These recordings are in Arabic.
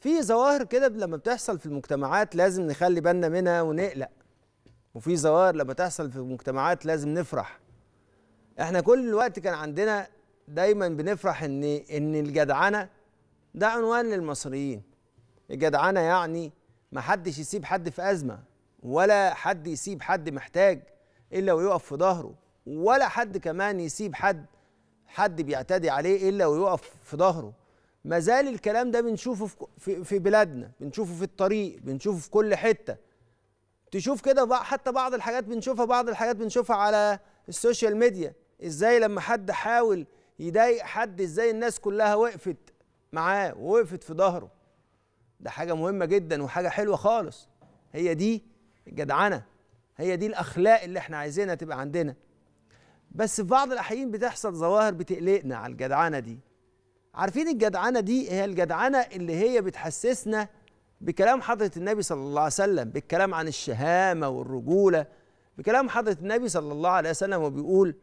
في ظواهر كده لما بتحصل في المجتمعات لازم نخلي بالنا منها ونقلق وفي ظواهر لما تحصل في المجتمعات لازم نفرح احنا كل الوقت كان عندنا دايما بنفرح ان ان الجدعنه ده عنوان للمصريين الجدعنه يعني ما حدش يسيب حد في ازمه ولا حد يسيب حد محتاج الا ويقف في ظهره ولا حد كمان يسيب حد حد بيعتدي عليه الا ويقف في ظهره ما زال الكلام ده بنشوفه في بلادنا بنشوفه في الطريق بنشوفه في كل حته تشوف كده حتى بعض الحاجات بنشوفها بعض الحاجات بنشوفها على السوشيال ميديا ازاي لما حد حاول يضايق حد ازاي الناس كلها وقفت معاه ووقفت في ظهره ده حاجه مهمه جدا وحاجه حلوه خالص هي دي الجدعنه هي دي الاخلاق اللي احنا عايزينها تبقى عندنا بس في بعض الاحيان بتحصل ظواهر بتقلقنا على الجدعنه دي عارفين الجدعنه دي هي الجدعنه اللي هي بتحسسنا بكلام حضره النبي صلى الله عليه وسلم بالكلام عن الشهامه والرجوله بكلام حضره النبي صلى الله عليه وسلم وبيقول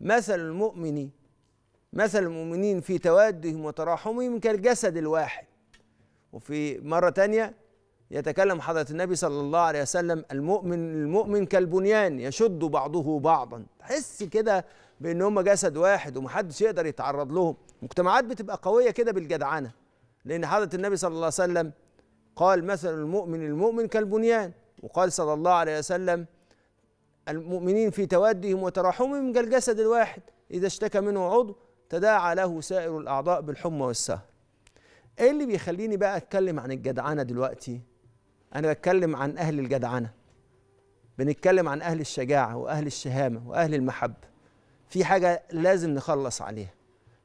مثل المؤمن مثل المؤمنين في توادهم وتراحمهم كالجسد الواحد وفي مره تانية يتكلم حضره النبي صلى الله عليه وسلم المؤمن المؤمن كالبنيان يشد بعضه بعضا تحس كده بان هم جسد واحد ومحدش يقدر يتعرض لهم مجتمعات بتبقى قويه كده بالجدعنه لان حضره النبي صلى الله عليه وسلم قال مثل المؤمن المؤمن كالبنيان وقال صلى الله عليه وسلم المؤمنين في تودهم وتراحمهم كالجسد الواحد اذا اشتكى منه عضو تداعى له سائر الاعضاء بالحمى والسهر ايه اللي بيخليني بقى اتكلم عن الجدعنه دلوقتي انا بتكلم عن اهل الجدعنه بنتكلم عن اهل الشجاعه واهل الشهامه واهل المحبه في حاجه لازم نخلص عليها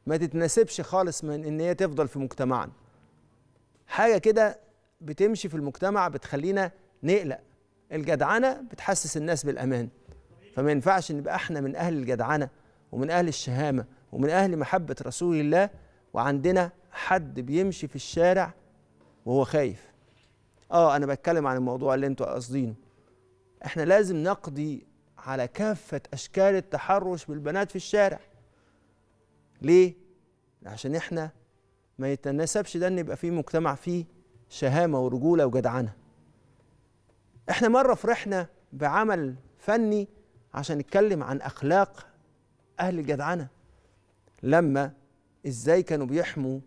ما تتناسبش خالص من ان هي تفضل في مجتمعنا حاجه كده بتمشي في المجتمع بتخلينا نقلق الجدعنه بتحسس الناس بالامان فما ينفعش نبقى احنا من اهل الجدعنه ومن اهل الشهامه ومن اهل محبه رسول الله وعندنا حد بيمشي في الشارع وهو خايف اه انا بتكلم عن الموضوع اللي انتوا قاصدينه احنا لازم نقضي على كافه اشكال التحرش بالبنات في الشارع ليه؟ عشان احنا ما يتناسبش ده ان يبقى في مجتمع فيه شهامه ورجوله وجدعنه. احنا مره فرحنا بعمل فني عشان نتكلم عن اخلاق اهل الجدعنه لما ازاي كانوا بيحموا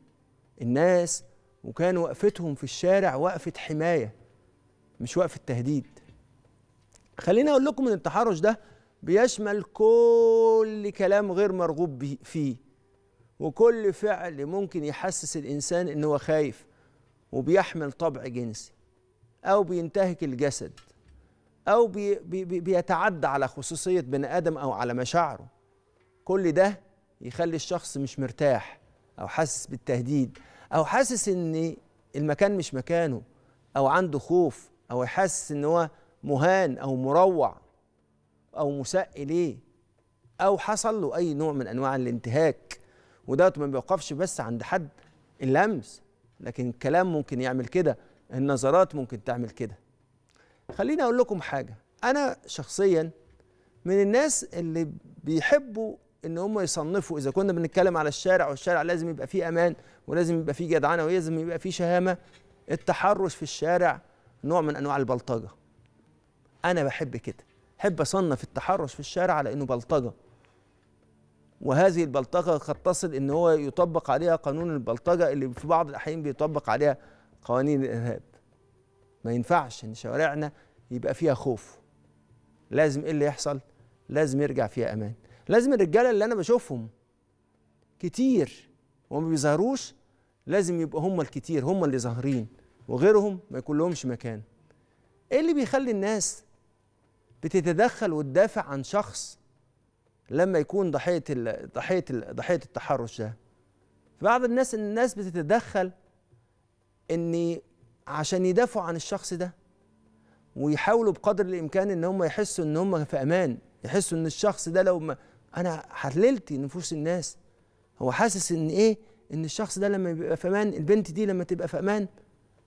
الناس وكانوا وقفتهم في الشارع وقفه حمايه مش وقفه تهديد. خليني اقول لكم ان التحرش ده بيشمل كل كلام غير مرغوب فيه وكل فعل ممكن يحسس الإنسان إن هو خايف وبيحمل طبع جنسي أو بينتهك الجسد أو بي بي بيتعدى على خصوصية بني آدم أو على مشاعره كل ده يخلي الشخص مش مرتاح أو حاسس بالتهديد أو حاسس إن المكان مش مكانه أو عنده خوف أو حاسس إن هو مهان أو مروع أو مساء إليه أو حصل له أي نوع من أنواع الانتهاك ودوت ما بيوقفش بس عند حد اللمس لكن الكلام ممكن يعمل كده النظرات ممكن تعمل كده خليني اقول لكم حاجه انا شخصيا من الناس اللي بيحبوا ان هم يصنفوا اذا كنا بنتكلم على الشارع والشارع لازم يبقى فيه امان ولازم يبقى فيه جدعنه ولازم يبقى فيه شهامه التحرش في الشارع نوع من انواع البلطجه انا بحب كده احب اصنف التحرش في الشارع على انه بلطجه وهذه البلطجه قد تصل ان هو يطبق عليها قانون البلطجه اللي في بعض الاحيان بيطبق عليها قوانين الارهاب ما ينفعش ان شوارعنا يبقى فيها خوف لازم ايه اللي يحصل لازم يرجع فيها امان لازم الرجاله اللي انا بشوفهم كتير وما بيظهروش لازم يبقى هم الكتير هم اللي ظاهرين وغيرهم ما يكون لهمش مكان ايه اللي بيخلي الناس بتتدخل وتدافع عن شخص لما يكون ضحيه الـ ضحيه الـ ضحيه التحرش ده بعض الناس الناس بتتدخل ان عشان يدافعوا عن الشخص ده ويحاولوا بقدر الامكان ان هم يحسوا ان هم في امان يحسوا ان الشخص ده لو ما انا حللت نفوس الناس هو حاسس ان ايه ان الشخص ده لما بيبقى في امان البنت دي لما تبقى في امان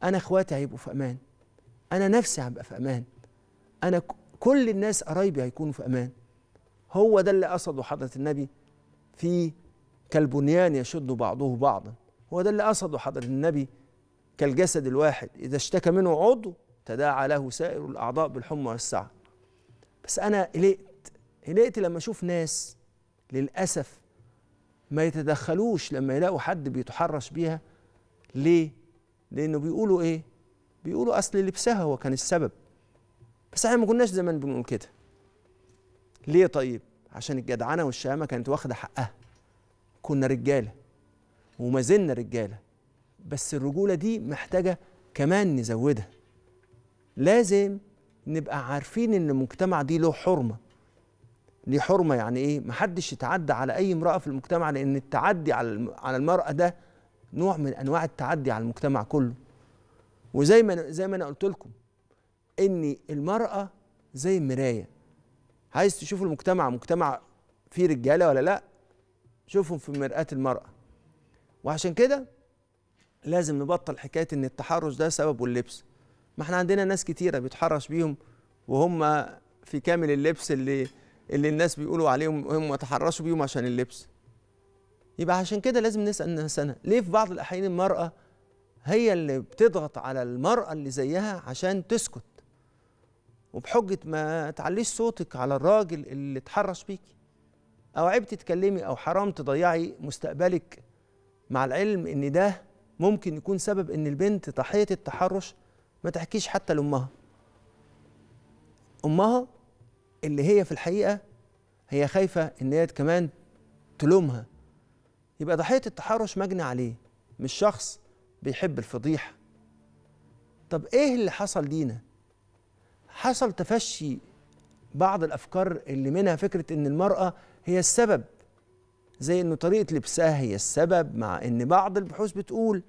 انا اخواتي هيبقوا في امان انا نفسي هبقى في امان انا كل الناس قرايبي هيكونوا في امان هو ده اللي قصده حضرة النبي في كالبنيان يشد بعضه بعضا هو ده اللي قصده حضرة النبي كالجسد الواحد إذا اشتكى منه عضو تداعى له سائر الأعضاء بالحمى والسعة بس أنا قلقت قلقت لما أشوف ناس للأسف ما يتدخلوش لما يلاقوا حد بيتحرش بيها ليه؟ لأنه بيقولوا إيه؟ بيقولوا أصل لبسها هو كان السبب بس احنا ما كناش زمان بنقول كده ليه طيب عشان الجدعنه والشهامه كانت واخده حقها كنا رجاله وما زلنا رجاله بس الرجوله دي محتاجه كمان نزودها لازم نبقى عارفين ان المجتمع دي له حرمه ليه حرمه يعني ايه محدش يتعدى على اي امراه في المجتمع لان التعدي على على المراه ده نوع من انواع التعدي على المجتمع كله وزي ما زي ما انا قلت لكم ان المراه زي المرايه عايز تشوف المجتمع مجتمع فيه رجاله ولا لا شوفهم في مرآة المرأة وعشان كده لازم نبطل حكاية ان التحرش ده سببه اللبس ما احنا عندنا ناس كتيرة بيتحرش بيهم وهم في كامل اللبس اللي اللي الناس بيقولوا عليهم هم تحرشوا بيهم عشان اللبس يبقى عشان كده لازم نسأل نفسنا ليه في بعض الأحيان المرأة هي اللي بتضغط على المرأة اللي زيها عشان تسكت وبحجه ما تعليش صوتك على الراجل اللي اتحرش بيكي او عيب تتكلمي او حرام تضيعي مستقبلك مع العلم ان ده ممكن يكون سبب ان البنت ضحيه التحرش ما تحكيش حتى لامها امها اللي هي في الحقيقه هي خايفه ان هي كمان تلومها يبقى ضحيه التحرش مجني عليه مش شخص بيحب الفضيحه طب ايه اللي حصل لينا حصل تفشي بعض الافكار اللي منها فكره ان المراه هي السبب زي انه طريقه لبسها هي السبب مع ان بعض البحوث بتقول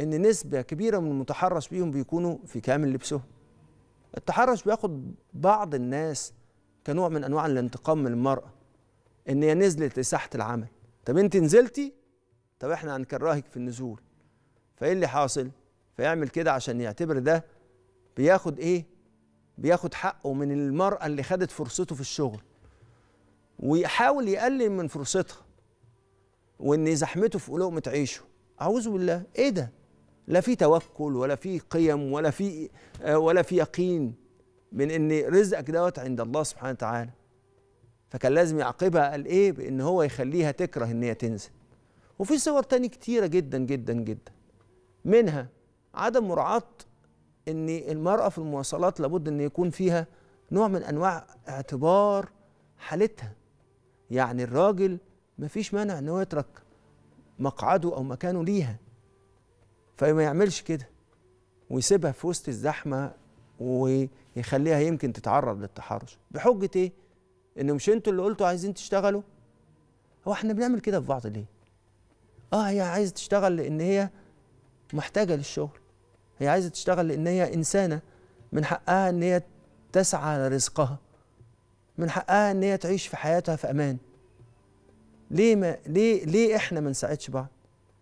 ان نسبه كبيره من المتحرش بيهم بيكونوا في كامل لبسهم التحرش بياخد بعض الناس كنوع من انواع الانتقام من المراه ان هي نزلت لساحه العمل طب انت نزلتي طب احنا هنكرهك في النزول فايه اللي حاصل فيعمل كده عشان يعتبر ده بياخد ايه بياخد حقه من المرأة اللي خدت فرصته في الشغل ويحاول يقلل من فرصتها وان زحمته في لقمة عيشه اعوذ بالله ايه ده لا في توكل ولا في قيم ولا في آه، ولا في يقين من ان رزقك دوت عند الله سبحانه وتعالى فكان لازم يعاقبها قال ايه بان هو يخليها تكره ان هي تنزل وفي صور تاني كتيره جدا جدا جدا منها عدم مراعاه ان المراه في المواصلات لابد ان يكون فيها نوع من انواع اعتبار حالتها يعني الراجل مفيش مانع ان هو يترك مقعده او مكانه ليها فما يعملش كده ويسيبها في وسط الزحمه ويخليها يمكن تتعرض للتحرش بحجه ايه ان مش انتوا اللي قلتوا عايزين تشتغلوا هو احنا بنعمل كده في بعض ليه اه هي عايزه تشتغل لان هي محتاجه للشغل هي عايزه تشتغل لان هي انسانه من حقها ان هي تسعى لرزقها من حقها ان هي تعيش في حياتها في امان ليه ما ليه ليه احنا ما نساعدش بعض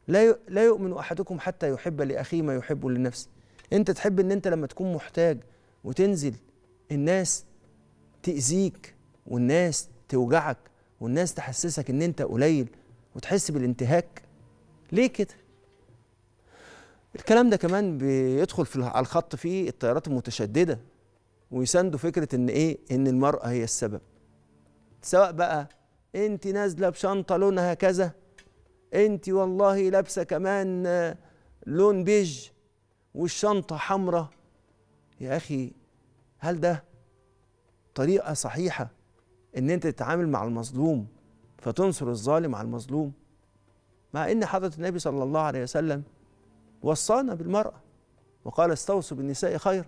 لا لا يؤمن احدكم حتى يحب لاخيه ما يحبه لنفسه انت تحب ان انت لما تكون محتاج وتنزل الناس تاذيك والناس توجعك والناس تحسسك ان انت قليل وتحس بالانتهاك ليه كده الكلام ده كمان بيدخل في على الخط فيه التيارات المتشدده ويساندوا فكره ان ايه ان المراه هي السبب سواء بقى انت نازله بشنطه لونها كذا انت والله لابسه كمان لون بيج والشنطه حمراء يا اخي هل ده طريقه صحيحه ان انت تتعامل مع المظلوم فتنصر الظالم على المظلوم مع ان حضره النبي صلى الله عليه وسلم وصانا بالمرأة وقال استوصوا بالنساء خيرا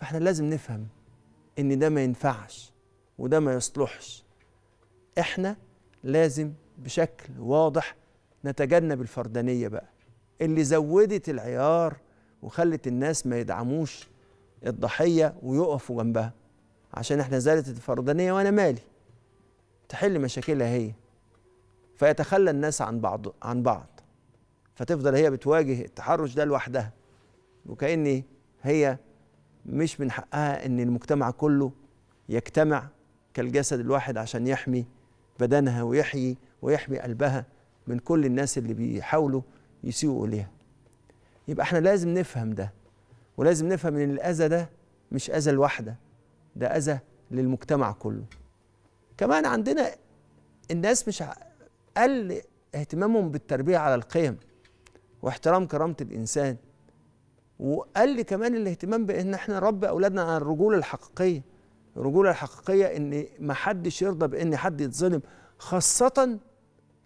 فاحنا لازم نفهم ان ده ما ينفعش وده ما يصلحش احنا لازم بشكل واضح نتجنب الفردانية بقى اللي زودت العيار وخلت الناس ما يدعموش الضحية ويقفوا جنبها عشان احنا زالت الفردانية وانا مالي تحل مشاكلها هي فيتخلى الناس عن بعض عن بعض فتفضل هي بتواجه التحرش ده لوحدها وكأن هي مش من حقها ان المجتمع كله يجتمع كالجسد الواحد عشان يحمي بدنها ويحيي ويحمي قلبها من كل الناس اللي بيحاولوا يسيئوا اليها يبقى احنا لازم نفهم ده ولازم نفهم ان الاذى ده مش اذى لوحده ده اذى للمجتمع كله كمان عندنا الناس مش قل اهتمامهم بالتربيه على القيم واحترام كرامه الانسان وقال لي كمان الاهتمام بان احنا نربي اولادنا على الرجوله الحقيقيه الرجوله الحقيقيه ان ما حدش يرضى بان حد يتظلم خاصه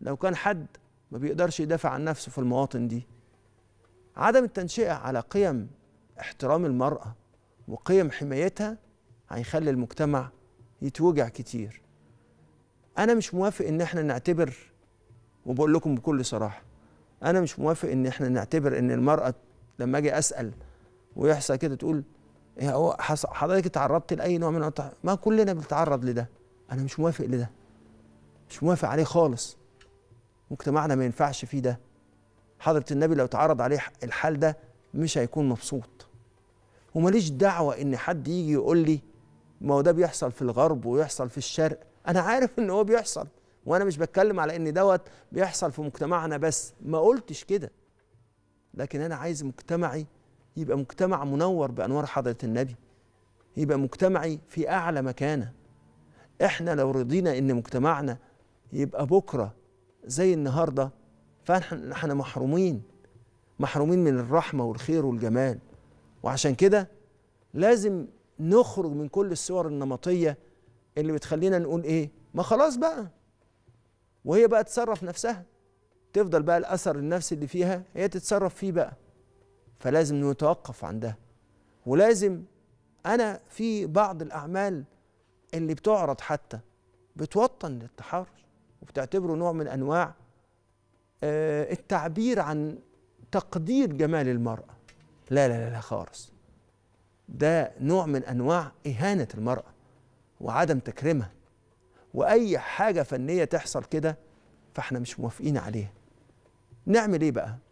لو كان حد ما بيقدرش يدافع عن نفسه في المواطن دي عدم التنشئه على قيم احترام المراه وقيم حمايتها هيخلي المجتمع يتوجع كتير انا مش موافق ان احنا نعتبر وبقول لكم بكل صراحه انا مش موافق ان احنا نعتبر ان المراه لما اجي اسال ويحصل كده تقول إيه، هو حضرتك اتعرضت لاي نوع من التعرض ما كلنا بنتعرض لده انا مش موافق لده مش موافق عليه خالص مجتمعنا ما ينفعش فيه ده حضره النبي لو اتعرض عليه الحال ده مش هيكون مبسوط وماليش دعوه ان حد يجي يقول لي ما هو ده بيحصل في الغرب ويحصل في الشرق انا عارف ان هو بيحصل وانا مش بتكلم على ان دوت بيحصل في مجتمعنا بس ما قلتش كده لكن انا عايز مجتمعي يبقى مجتمع منور بانوار حضره النبي يبقى مجتمعي في اعلى مكانه احنا لو رضينا ان مجتمعنا يبقى بكره زي النهارده فاحنا محرومين محرومين من الرحمه والخير والجمال وعشان كده لازم نخرج من كل الصور النمطيه اللي بتخلينا نقول ايه ما خلاص بقى وهي بقى تصرف نفسها تفضل بقى الاثر النفسي اللي فيها هي تتصرف فيه بقى فلازم نتوقف عندها ولازم انا في بعض الاعمال اللي بتعرض حتى بتوطن للتحرش وبتعتبره نوع من انواع آه، التعبير عن تقدير جمال المرأة لا لا لا خالص ده نوع من أنواع إهانة المرأة وعدم تكريمها واي حاجه فنيه تحصل كده فاحنا مش موافقين عليها نعمل ايه بقى